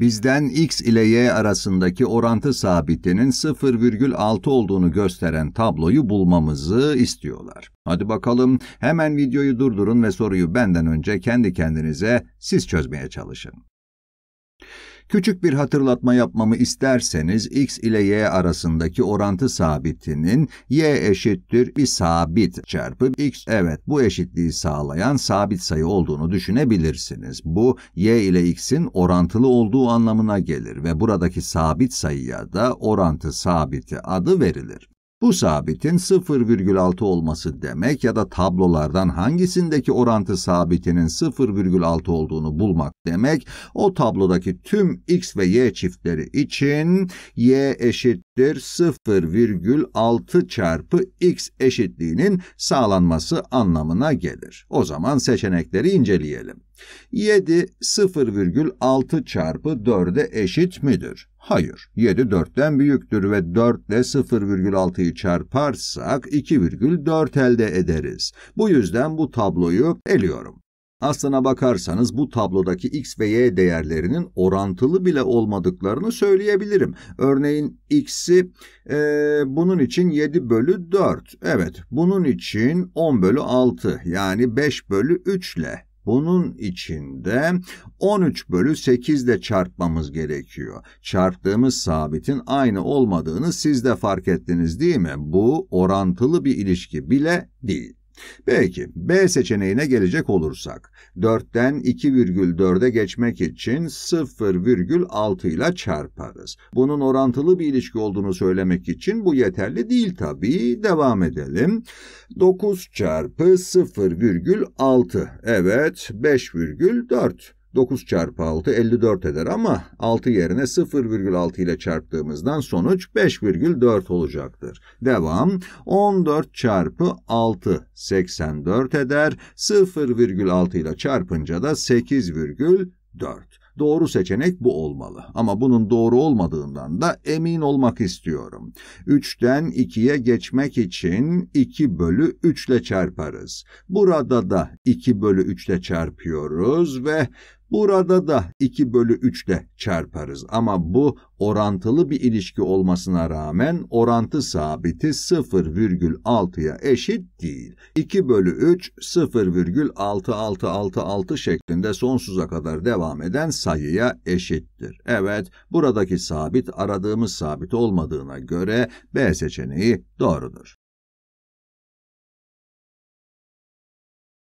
bizden x ile y arasındaki orantı sabitinin 0,6 olduğunu gösteren tabloyu bulmamızı istiyorlar. Hadi bakalım hemen videoyu durdurun ve soruyu benden önce kendi kendinize siz çözmeye çalışın. Küçük bir hatırlatma yapmamı isterseniz x ile y arasındaki orantı sabitinin y eşittir bir sabit çarpı x evet bu eşitliği sağlayan sabit sayı olduğunu düşünebilirsiniz. Bu y ile x'in orantılı olduğu anlamına gelir ve buradaki sabit sayıya da orantı sabiti adı verilir. Bu sabitin 0,6 olması demek ya da tablolardan hangisindeki orantı sabitinin 0,6 olduğunu bulmak demek. O tablodaki tüm x ve y çiftleri için y eşit 0,6 çarpı x eşitliğinin sağlanması anlamına gelir. O zaman seçenekleri inceleyelim. 7 0,6 çarpı 4'e eşit midir? Hayır. 7 4'ten büyüktür ve 4 ile 0,6'yı çarparsak 2,4 elde ederiz. Bu yüzden bu tabloyu eliyorum. Aslına bakarsanız bu tablodaki x ve y değerlerinin orantılı bile olmadıklarını söyleyebilirim. Örneğin x'i e, bunun için 7 bölü 4. Evet bunun için 10 bölü 6 yani 5 bölü 3 ile bunun içinde 13 bölü 8 de çarpmamız gerekiyor. Çarptığımız sabitin aynı olmadığını siz de fark ettiniz değil mi? Bu orantılı bir ilişki bile değil. Peki, B seçeneğine gelecek olursak, 4'ten 2,4'e geçmek için 0,6 ile çarparız. Bunun orantılı bir ilişki olduğunu söylemek için bu yeterli değil tabii. Devam edelim. 9 çarpı 0,6, evet 5,4. 9 çarpı 6 54 eder ama 6 yerine 0,6 ile çarptığımızdan sonuç 5,4 olacaktır. Devam 14 çarpı 6 84 eder 0,6 ile çarpınca da 8,4. Doğru seçenek bu olmalı ama bunun doğru olmadığından da emin olmak istiyorum. 3'ten 2'ye geçmek için 2 bölü 3 ile çarparız. Burada da 2 bölü 3 ile çarpıyoruz ve Burada da 2 bölü 3 de çarparız ama bu orantılı bir ilişki olmasına rağmen orantı sabiti 0,6'ya eşit değil. 2 bölü 3 0,6666 şeklinde sonsuza kadar devam eden sayıya eşittir. Evet buradaki sabit aradığımız sabit olmadığına göre B seçeneği doğrudur.